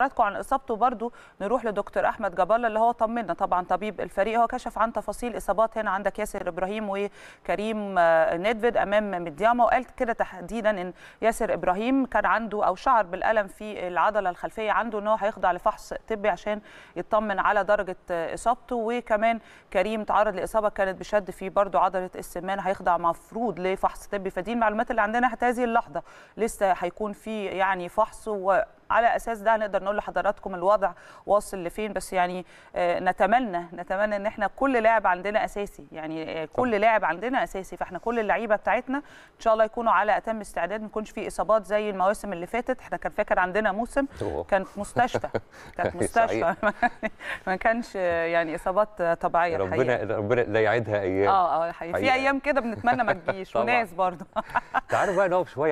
حضراتكم عن اصابته برضو نروح لدكتور احمد جبالة اللي هو طمنا طبعا طبيب الفريق هو كشف عن تفاصيل اصابات هنا عندك ياسر ابراهيم وكريم آه، نيدفيد امام مدياما وقال كده تحديدا ان ياسر ابراهيم كان عنده او شعر بالالم في العضله الخلفيه عنده ان هو هيخضع لفحص طبي عشان يطمن على درجه اصابته وكمان كريم تعرض لاصابه كانت بشد في برضو عضله السمان هيخضع مفروض لفحص طبي فدي المعلومات اللي عندنا حتى هذه اللحظه لسه هيكون في يعني فحص و على اساس ده نقدر نقول لحضراتكم الوضع واصل لفين بس يعني آه، نتمنى نتمنى ان احنا كل لاعب عندنا اساسي يعني آه، كل لاعب عندنا اساسي فاحنا كل اللعيبه بتاعتنا ان شاء الله يكونوا على اتم استعداد ما يكونش في اصابات زي المواسم اللي فاتت احنا كان فاكر عندنا موسم كانت مستشفى كانت مستشفى ما كانش آه، يعني اصابات طبيعيه ربنا ربنا لا يعيدها ايام اه اه في ايام كده بنتمنى ما تجيش وناس برضه تعالوا بقى نقف شويه